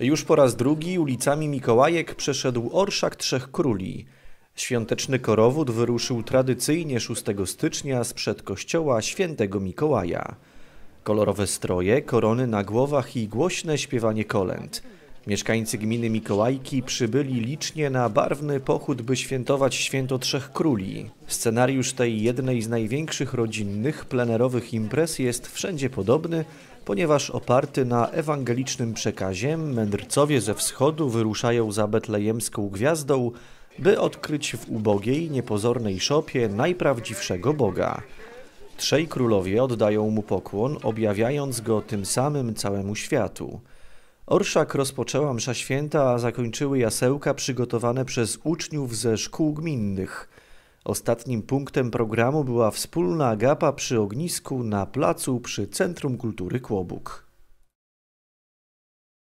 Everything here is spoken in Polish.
Już po raz drugi ulicami Mikołajek przeszedł Orszak Trzech Króli. Świąteczny korowód wyruszył tradycyjnie 6 stycznia sprzed kościoła Świętego Mikołaja. Kolorowe stroje, korony na głowach i głośne śpiewanie kolęd – Mieszkańcy gminy Mikołajki przybyli licznie na barwny pochód, by świętować Święto Trzech Króli. Scenariusz tej jednej z największych rodzinnych, plenerowych imprez jest wszędzie podobny, ponieważ oparty na ewangelicznym przekazie mędrcowie ze wschodu wyruszają za betlejemską gwiazdą, by odkryć w ubogiej, niepozornej szopie najprawdziwszego Boga. Trzej królowie oddają mu pokłon, objawiając go tym samym całemu światu. Orszak rozpoczęła msza święta, a zakończyły jasełka przygotowane przez uczniów ze szkół gminnych. Ostatnim punktem programu była wspólna agapa przy ognisku na placu przy Centrum Kultury Kłobuk.